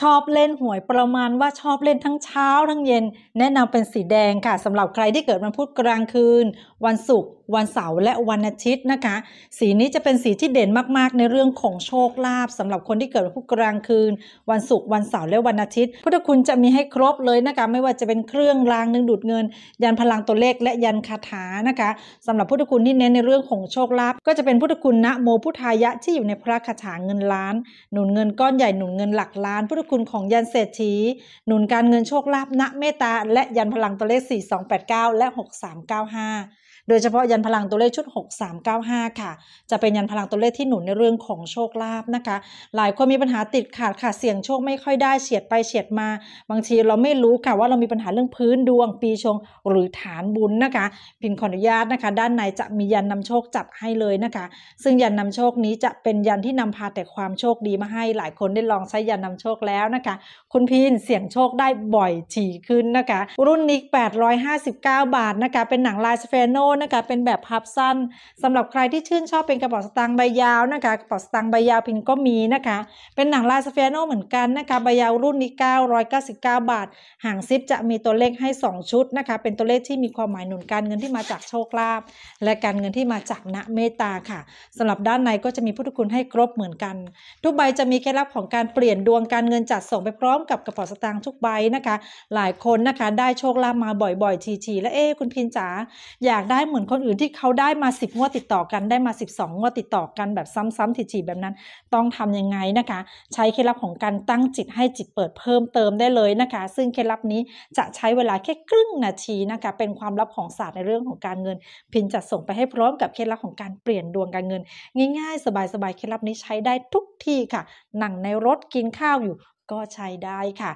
ชอบเล่นหวยประมาณว่าชอบเล่นทั้งเช้าทั้งเย็น แนะนำเป็นสีแดงค่ะสำหรับใครที่เกิดวันพุธกลางคืน วันศุกร์วันเสาร์และวันอาทิตย์นะคะสีนี้จะเป็นสีที่เด่นมากๆ ในเรื่องของโชคลาภสำหรับคนที่เกิดวันพุธกลางคืน วันศุกร์วันเสาร์และวันอาทิตย์ พุทธคุณจะมีให้ครบเลยนะคะไม่ว่าจะเป็นเครื่องรางนึงดูดเงิน ยันพลังตัวเลขและยันคาถานะคะ สำหรับพุทธคุณที่เน้นในเรื่องของโชคลาภก็จะเป็นพุทธคุณนะโมพุทธายะที่อยู่ในพระคาถาเงินล้านหนุนเงินก้อนใหญ่หนุนเงินหลักล้านพุทธคุณของยันเศรษฐี หนุนการเงินโชคลาภณเมตตา และยันพลังตัวเลข 4289 และ 6395โดยเฉพาะยันพลังตัวเลขชุด 6395 ค่ะ จะเป็นยันพลังตัวเลขที่หนุนในเรื่องของโชคลาภนะคะ หลายคนมีปัญหาติดขาดค่ะเสี่ยงโชคไม่ค่อยได้เฉียดไปเฉียดมา บางทีเราไม่รู้ค่ะว่าเรามีปัญหาเรื่องพื้นดวงปีชงหรือฐานบุญนะคะ พินขออนุญาตนะคะ ด้านในจะมียันนำโชคจัดให้เลยนะคะ ซึ่งยันนำโชคนี้จะเป็นยันที่นำพาแต่ความโชคดีมาให้ หลายคนได้ลองใช้ยันนำโชคแล้วนะคะ คุณพินเสี่ยงโชคได้บ่อยถี่ขึ้นนะคะ รุ่นนิก859 บาทนะคะ เป็นหนังลายสเฟโนนะคะเป็นแบบพับสั้นสำหรับใครที่ชื่นชอบเป็นกระเป๋าสตางค์ใบยาวนะคะกระเป๋าสตางค์ใบยาวพินก็มีนะคะเป็นหนังลายสเฟียโนเหมือนกันนะคะใบยาวรุ่นนี้ 999 บาทห่างซิปจะมีตัวเลขให้ 2 ชุดนะคะเป็นตัวเลขที่มีความหมายหนุนการเงินที่มาจากโชคลาภและการเงินที่มาจากณเมตตาค่ะ สำหรับด้านในก็จะมีพุทธคุณให้ครบเหมือนกัน ทุกใบจะมีเคล็ดลับของการเปลี่ยนดวงการเงินจัดส่งไปพร้อมกับกระเป๋าสตางค์ทุกใบนะคะหลายคนนะคะได้โชคลาภมาบ่อยๆทีๆ และเอ๊คุณพินจ๋าอยากได้เหมือนคนอื่นที่เขาได้มาสิบงวดติดต่อกัน ได้มาสิบสองงวดติดต่อกันแบบซ้ำ ๆถี่ๆแบบนั้น ต้องทํำยังไงนะคะ ใช้เคล็ดลับของการตั้งจิตให้จิตเปิดเพิ่มเติมได้เลยนะคะ ซึ่งเคล็ดลับนี้จะใช้เวลาแค่ครึ่งนาทีนะคะ เป็นความลับของศาสตร์ในเรื่องของการเงิน พินจะส่งไปให้พร้อมกับเคล็ดลับของการเปลี่ยนดวงการเงิน ง่าย ๆ สบายๆเคล็ดลับนี้ใช้ได้ทุกที่ค่ะนั่งในรถกินข้าวอยู่ ก็ใช้ได้ค่ะ